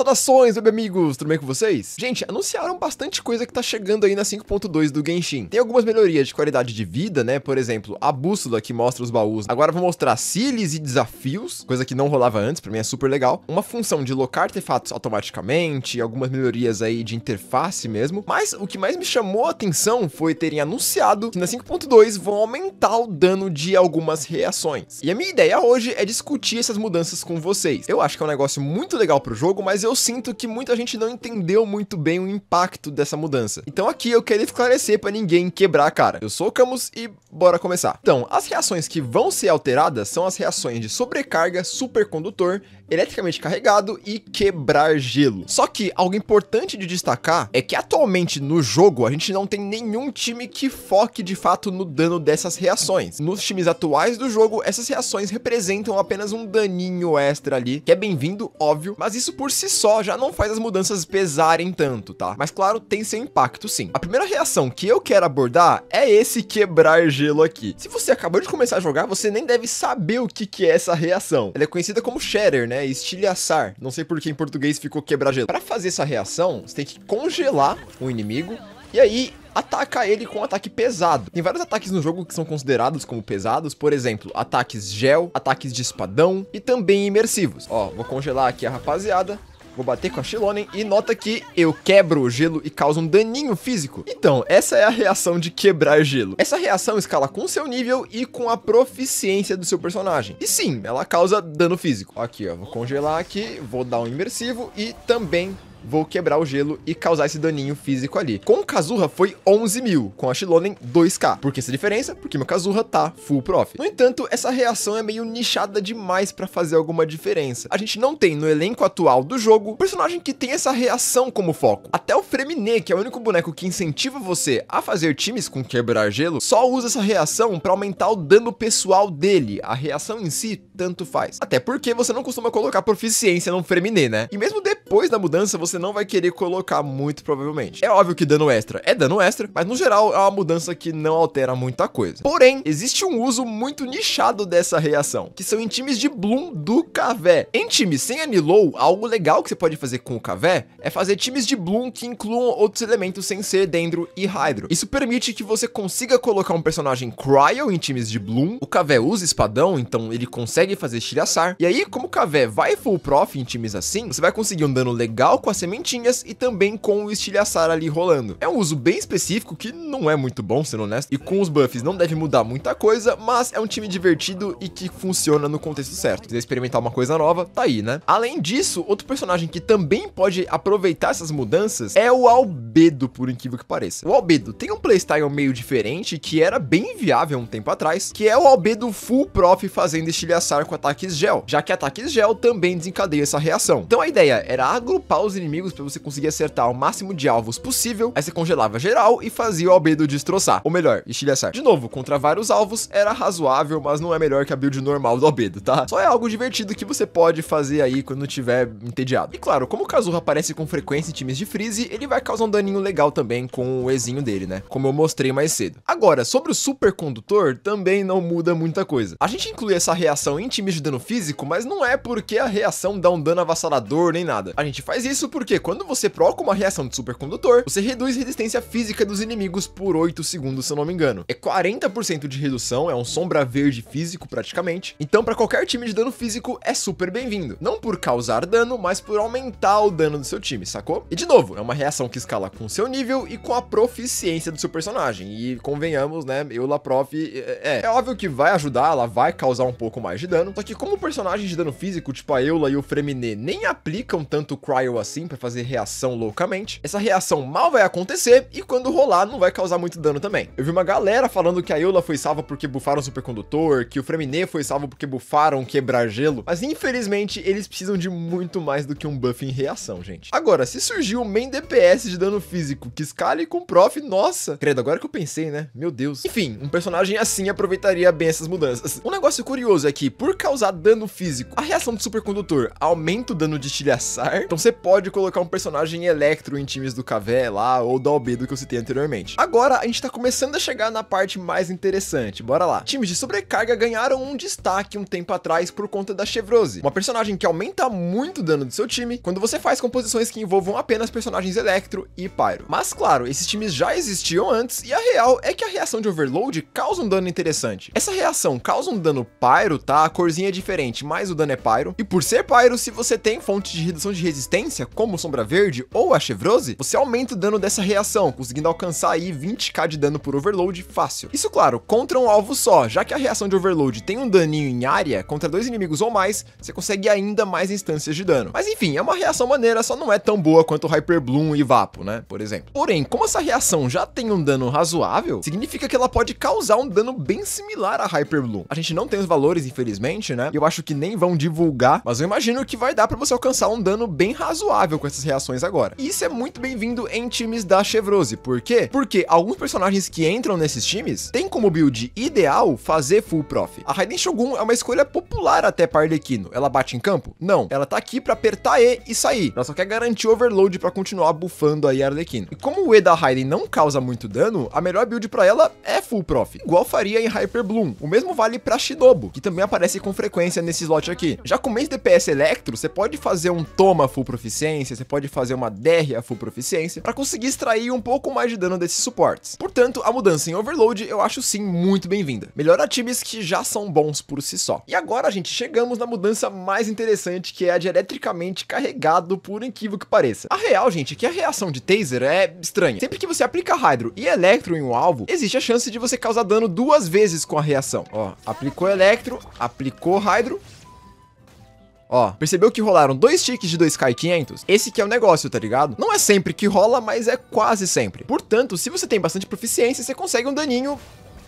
Saudações, web amigos, tudo bem com vocês? Gente, anunciaram bastante coisa que tá chegando aí na 5.2 do Genshin. Tem algumas melhorias de qualidade de vida, né? Por exemplo, a bússola que mostra os baús. Agora vou mostrar cílios e desafios, coisa que não rolava antes, pra mim é super legal. Uma função de locar artefatos automaticamente, algumas melhorias aí de interface mesmo. Mas o que mais me chamou a atenção foi terem anunciado que na 5.2 vão aumentar o dano de algumas reações. E a minha ideia hoje é discutir essas mudanças com vocês. Eu acho que é um negócio muito legal pro jogo, mas eu eu sinto que muita gente não entendeu muito bem o impacto dessa mudança. Então aqui eu queria esclarecer para ninguém quebrar a cara. Eu sou o Camus e bora começar. Então, as reações que vão ser alteradas são as reações de sobrecarga, supercondutor eletricamente carregado e quebrar gelo. Só que algo importante de destacar é que atualmente no jogo a gente não tem nenhum time que foque de fato no dano dessas reações. Nos times atuais do jogo, essas reações representam apenas um daninho extra ali, que é bem-vindo, óbvio, mas isso por si só já não faz as mudanças pesarem tanto, tá? Mas claro, tem seu impacto sim. A primeira reação que eu quero abordar é esse quebrar gelo aqui. Se você acabou de começar a jogar, você nem deve saber o que, que é essa reação. Ela é conhecida como Shatter, né? É estilhaçar. Não sei por que em português ficou quebrar gelo. Pra fazer essa reação, você tem que congelar o inimigo e aí atacar ele com um ataque pesado. Tem vários ataques no jogo que são considerados como pesados, por exemplo, ataques gel, ataques de espadão e também imersivos. Ó, vou congelar aqui a rapaziada Vou bater com a Shilonen e nota que eu quebro o gelo e causa um daninho físico. Então, essa é a reação de quebrar gelo. Essa reação escala com seu nível e com a proficiência do seu personagem. E sim, ela causa dano físico. Aqui, ó, vou congelar aqui, vou dar um imersivo e também vou quebrar o gelo e causar esse daninho físico ali. Com o Kazurra foi 11 mil, com a Shilonen 2k. Por que essa diferença? Porque meu Kazurra tá full prof. No entanto, essa reação é meio nichada demais pra fazer alguma diferença. A gente não tem no elenco atual do jogo personagem que tem essa reação como foco. Até o Fremine, que é o único boneco que incentiva você a fazer times com quebrar gelo, só usa essa reação pra aumentar o dano pessoal dele. A reação em si, tanto faz. Até porque você não costuma colocar proficiência no Fremine, né? E mesmo depois da mudança, você você não vai querer colocar muito provavelmente. É óbvio que dano extra é dano extra, mas no geral é uma mudança que não altera muita coisa. Porém, existe um uso muito nichado dessa reação, que são em times de Bloom do Cavé. Em times sem Anilow, algo legal que você pode fazer com o Cavé é fazer times de Bloom que incluam outros elementos sem ser Dendro e Hydro. Isso permite que você consiga colocar um personagem Cryo em times de Bloom, o Cavé usa espadão, então ele consegue fazer estilhaçar, e aí como o Cavé vai full prof em times assim, você vai conseguir um dano legal com a sementinhas e também com o estilhaçar ali rolando. É um uso bem específico que não é muito bom, sendo honesto, e com os buffs não deve mudar muita coisa, mas é um time divertido e que funciona no contexto certo. Se quiser experimentar uma coisa nova, tá aí, né? Além disso, outro personagem que também pode aproveitar essas mudanças é o Albedo, por incrível que pareça. O Albedo tem um playstyle meio diferente que era bem viável um tempo atrás, que é o Albedo full prof fazendo estilhaçar com ataques gel, já que ataques gel também desencadeia essa reação. Então a ideia era agrupar os inimigos inimigos para você conseguir acertar o máximo de alvos possível. Aí você congelava geral e fazia o albedo destroçar. Ou melhor, estilhaçar. De novo, contra vários alvos era razoável, mas não é melhor que a build normal do albedo, tá? Só é algo divertido que você pode fazer aí quando tiver entediado. E claro, como o Kazuha aparece com frequência em times de Freeze, ele vai causar um daninho legal também com o Ezinho dele, né? Como eu mostrei mais cedo. Agora, sobre o supercondutor, também não muda muita coisa. A gente inclui essa reação em times de dano físico, mas não é porque a reação dá um dano avassalador nem nada. A gente faz isso por porque quando você proca uma reação de supercondutor, você reduz resistência física dos inimigos por 8 segundos, se eu não me engano. É 40% de redução, é um sombra verde físico praticamente. Então, para qualquer time de dano físico, é super bem-vindo. Não por causar dano, mas por aumentar o dano do seu time, sacou? E de novo, é uma reação que escala com seu nível e com a proficiência do seu personagem. E convenhamos, né? Eu, La Prof, é, é óbvio que vai ajudar, ela vai causar um pouco mais de dano. Só que como personagens de dano físico, tipo a Eula e o Fremine, nem aplicam tanto Cryo assim, para fazer reação loucamente. Essa reação mal vai acontecer e quando rolar não vai causar muito dano também. Eu vi uma galera falando que a Eula foi salva porque bufaram o supercondutor, que o Fremine foi salvo porque bufaram quebrar gelo, mas infelizmente eles precisam de muito mais do que um buff em reação, gente. Agora, se surgiu um main DPS de dano físico que escale com prof, nossa, credo, agora que eu pensei, né? Meu Deus. Enfim, um personagem assim aproveitaria bem essas mudanças. Um negócio curioso é que, por causar dano físico, a reação do supercondutor aumenta o dano de estilhaçar, então você pode colocar colocar um personagem Electro em times do Cavé lá, ou do Albedo que eu citei anteriormente. Agora, a gente tá começando a chegar na parte mais interessante, bora lá. Times de sobrecarga ganharam um destaque um tempo atrás por conta da Chevrose, uma personagem que aumenta muito o dano do seu time quando você faz composições que envolvam apenas personagens Electro e Pyro. Mas claro, esses times já existiam antes e a real é que a reação de Overload causa um dano interessante. Essa reação causa um dano Pyro, tá? A corzinha é diferente, mas o dano é Pyro. E por ser Pyro, se você tem fonte de redução de resistência, como como Sombra Verde ou a Chevrose, você aumenta o dano dessa reação, conseguindo alcançar aí 20k de dano por Overload fácil. Isso, claro, contra um alvo só, já que a reação de Overload tem um daninho em área, contra dois inimigos ou mais, você consegue ainda mais instâncias de dano. Mas enfim, é uma reação maneira, só não é tão boa quanto Hyper Bloom e Vapo, né, por exemplo. Porém, como essa reação já tem um dano razoável, significa que ela pode causar um dano bem similar a Hyper Bloom. A gente não tem os valores, infelizmente, né, eu acho que nem vão divulgar, mas eu imagino que vai dar para você alcançar um dano bem razoável confortável com essas reações agora. E isso é muito bem-vindo em times da Chevrose, por quê? Porque alguns personagens que entram nesses times têm como build ideal fazer full prof. A Raiden Shogun é uma escolha popular até para Arlequino. Ela bate em campo? Não. Ela tá aqui para apertar E e sair. Ela só quer garantir overload para continuar bufando aí Arlequino. E como o E da Raiden não causa muito dano, a melhor build para ela é full prof, igual faria em Hyper Bloom. O mesmo vale para Shinobu, que também aparece com frequência nesse slot aqui. Já com mês DPS Electro, você pode fazer um toma full proficiente proficiência, você pode fazer uma DR a full proficiência para conseguir extrair um pouco mais de dano desses suportes. Portanto, a mudança em Overload eu acho sim muito bem-vinda. Melhora times que já são bons por si só. E agora, gente, chegamos na mudança mais interessante, que é a de eletricamente carregado, por incrível que pareça. A real, gente, é que a reação de Taser é estranha. Sempre que você aplica Hydro e Electro em um alvo, existe a chance de você causar dano duas vezes com a reação. Ó, aplicou Electro, aplicou Hydro, Ó, percebeu que rolaram dois tiques de 2k e 500? Esse que é o negócio, tá ligado? Não é sempre que rola, mas é quase sempre. Portanto, se você tem bastante proficiência, você consegue um daninho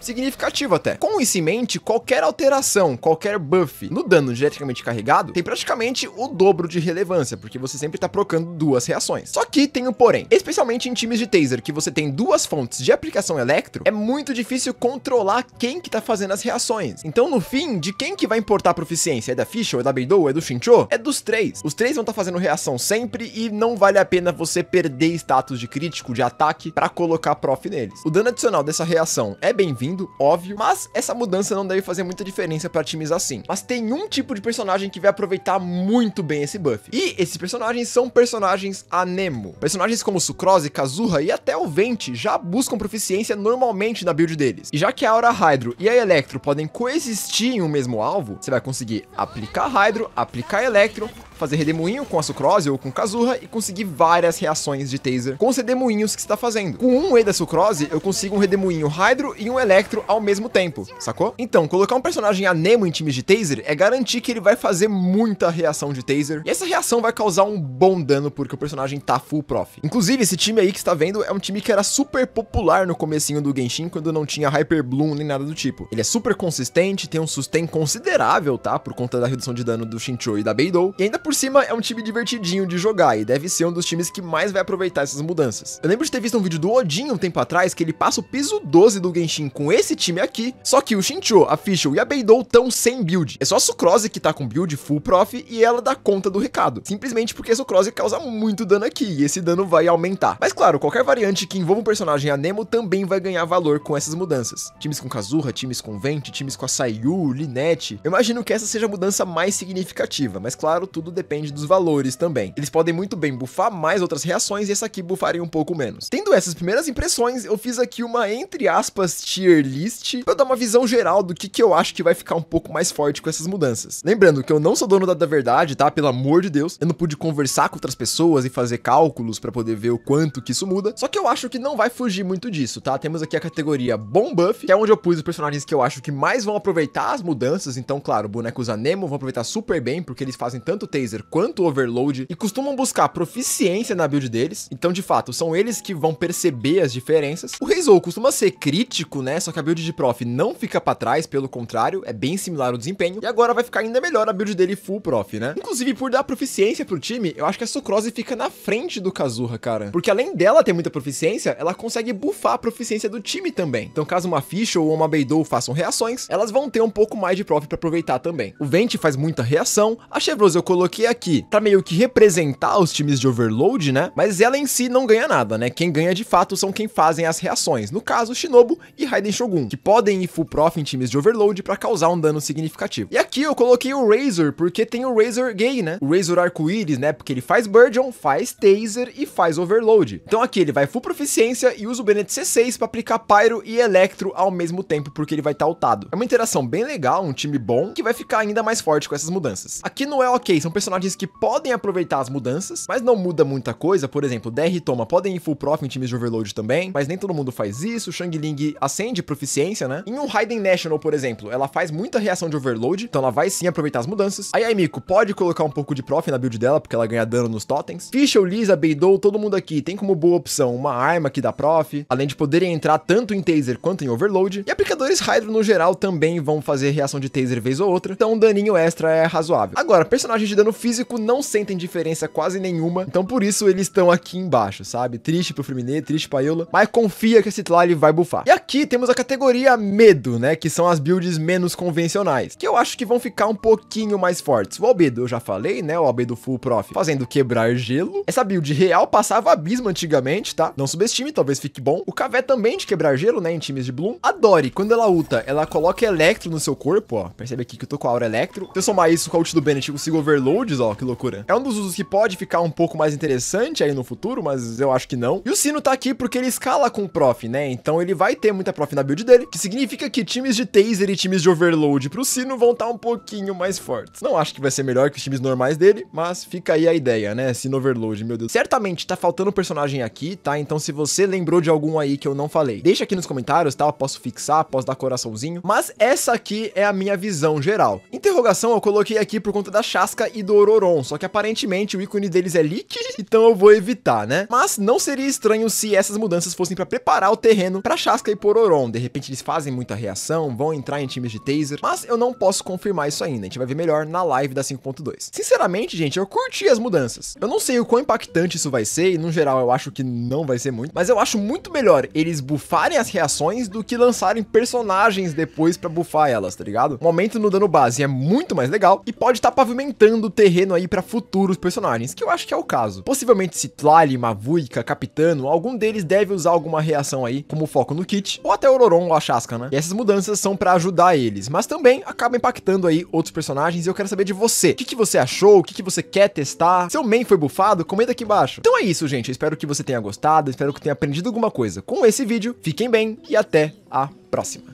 significativo até. Com isso em mente, qualquer alteração, qualquer buff no dano geneticamente carregado tem praticamente o dobro de relevância, porque você sempre está procando duas reações. Só que tem um porém, especialmente em times de taser, que você tem duas fontes de aplicação eletro, é muito difícil controlar quem que tá fazendo as reações. Então no fim, de quem que vai importar a proficiência? É da Fischl, é da Beidou, é do Shincho? É dos três. Os três vão estar tá fazendo reação sempre e não vale a pena você perder status de crítico, de ataque, para colocar prof neles. O dano adicional dessa reação é bem-vindo, evoluindo, óbvio, mas essa mudança não deve fazer muita diferença para times assim. Mas tem um tipo de personagem que vai aproveitar muito bem esse buff. E esses personagens são personagens anemo. Personagens como Sucrose, Kazuha e até o Vente já buscam proficiência normalmente na build deles. E já que a Aura Hydro e a Electro podem coexistir em um mesmo alvo, você vai conseguir aplicar Hydro, aplicar Electro, fazer redemoinho com a sucrose ou com Kazurra e conseguir várias reações de taser com os redemoinhos que está fazendo. Com um E da sucrose, eu consigo um redemoinho Hydro e um Electro ao mesmo tempo, sacou? Então, colocar um personagem anemo em times de taser é garantir que ele vai fazer muita reação de taser e essa reação vai causar um bom dano porque o personagem tá full prof. Inclusive, esse time aí que está vendo é um time que era super popular no comecinho do Genshin quando não tinha Hyper Bloom nem nada do tipo. Ele é super consistente, tem um sustain considerável, tá? Por conta da redução de dano do Shinchou e da Beidou e ainda por cima, é um time divertidinho de jogar e deve ser um dos times que mais vai aproveitar essas mudanças. Eu lembro de ter visto um vídeo do Odin um tempo atrás que ele passa o piso 12 do Genshin com esse time aqui, só que o Shincho, a Fischl e a Beidou estão sem build. É só a Sucrose que tá com build full prof e ela dá conta do recado, simplesmente porque a Sucrose causa muito dano aqui e esse dano vai aumentar. Mas claro, qualquer variante que envolva um personagem Anemo também vai ganhar valor com essas mudanças. Times com Kazurra, times com Vente, times com a Sayu, Linette. Eu imagino que essa seja a mudança mais significativa, mas claro, tudo depende dos valores também. Eles podem muito bem bufar mais outras reações e essa aqui bufaria um pouco menos. Tendo essas primeiras impressões, eu fiz aqui uma, entre aspas, tier list, pra dar uma visão geral do que, que eu acho que vai ficar um pouco mais forte com essas mudanças. Lembrando que eu não sou dono da, da verdade, tá? Pelo amor de Deus. Eu não pude conversar com outras pessoas e fazer cálculos para poder ver o quanto que isso muda. Só que eu acho que não vai fugir muito disso, tá? Temos aqui a categoria Bom Buff, que é onde eu pus os personagens que eu acho que mais vão aproveitar as mudanças. Então, claro, bonecos Anemo vão aproveitar super bem, porque eles fazem tanto TI Blazer quanto o Overload e costumam buscar proficiência na build deles, então de fato são eles que vão perceber as diferenças. O Reizou costuma ser crítico, né, só que a build de Prof não fica para trás, pelo contrário, é bem similar ao desempenho, e agora vai ficar ainda melhor a build dele full Prof, né? Inclusive por dar proficiência pro time, eu acho que a Sucrose fica na frente do Kazurra, cara, porque além dela ter muita proficiência, ela consegue buffar a proficiência do time também. Então caso uma Fish ou uma Beidou façam reações, elas vão ter um pouco mais de Prof para aproveitar também. O Vente faz muita reação, a Chevrolet eu coloquei coloquei é aqui para meio que representar os times de Overload, né? Mas ela em si não ganha nada, né? Quem ganha de fato são quem fazem as reações, no caso Shinobu e Raiden Shogun, que podem ir full prof em times de Overload para causar um dano significativo. E aqui eu coloquei o Razor, porque tem o Razor gay, né? O Razor arco-íris, né? Porque ele faz Burgeon, faz Taser e faz Overload. Então aqui ele vai full proficiência e usa o Bennett C6 para aplicar Pyro e Electro ao mesmo tempo, porque ele vai estar tá altado. É uma interação bem legal, um time bom, que vai ficar ainda mais forte com essas mudanças. Aqui não é ok, são pessoas personagens que podem aproveitar as mudanças, mas não muda muita coisa. Por exemplo, Der e Toma podem ir full prof em times de overload também, mas nem todo mundo faz isso. Shang Ling acende proficiência, né? Em um Raiden National, por exemplo, ela faz muita reação de overload, então ela vai sim aproveitar as mudanças. A Yaimiko pode colocar um pouco de prof na build dela, porque ela ganha dano nos totens. Fischl, Lisa, Beidou, todo mundo aqui tem como boa opção uma arma que dá prof, além de poderem entrar tanto em taser quanto em overload. E aplicadores Hydro no geral também vão fazer reação de taser vez ou outra, então um daninho extra é razoável. Agora, personagens de dano físico não sentem diferença quase nenhuma. Então por isso eles estão aqui embaixo, sabe? Triste pro Fluminense, triste pra Iola. Mas confia que esse Tlali vai bufar. E aqui temos a categoria Medo, né? Que são as builds menos convencionais. Que eu acho que vão ficar um pouquinho mais fortes. O Albedo eu já falei, né? O Albedo Full Prof fazendo quebrar gelo. Essa build real passava abismo antigamente, tá? Não subestime, talvez fique bom. O Cavé também de quebrar gelo, né? Em times de Bloom. A Dory, quando ela ulta, ela coloca Electro no seu corpo, ó. Percebe aqui que eu tô com a Aura Electro. Se eu somar isso com a ult do Bennett, eu consigo Overload ó, que loucura. É um dos usos que pode ficar um pouco mais interessante aí no futuro, mas eu acho que não. E o sino tá aqui porque ele escala com prof, né? Então ele vai ter muita prof na build dele, que significa que times de taser e times de overload pro sino vão estar tá um pouquinho mais fortes. Não acho que vai ser melhor que os times normais dele, mas fica aí a ideia, né? Sino overload, meu Deus. Certamente tá faltando personagem aqui, tá? Então se você lembrou de algum aí que eu não falei, deixa aqui nos comentários, tá? Eu posso fixar, posso dar coraçãozinho, mas essa aqui é a minha visão geral interrogação eu coloquei aqui por conta da Chasca e do Ororon, só que aparentemente o ícone deles é leak, então eu vou evitar, né? Mas não seria estranho se essas mudanças fossem para preparar o terreno para Chasca e Pororon. De repente eles fazem muita reação, vão entrar em times de taser, mas eu não posso confirmar isso ainda. A gente vai ver melhor na live da 5.2. Sinceramente, gente, eu curti as mudanças. Eu não sei o quão impactante isso vai ser e no geral eu acho que não vai ser muito, mas eu acho muito melhor eles bufarem as reações do que lançarem personagens depois para bufar elas, tá ligado? O no dano base é muito mais legal e pode estar tá pavimentando o terreno aí para futuros personagens, que eu acho que é o caso. Possivelmente Citlali, Mavuika, Capitano, algum deles deve usar alguma reação aí, como foco no kit, ou até Ororon ou a Chasca, né? E essas mudanças são para ajudar eles, mas também acaba impactando aí outros personagens e eu quero saber de você. O que, que você achou? O que, que você quer testar? Seu main foi bufado? Comenta aqui embaixo. Então é isso, gente. Eu espero que você tenha gostado, espero que tenha aprendido alguma coisa com esse vídeo. Fiquem bem e até a próxima.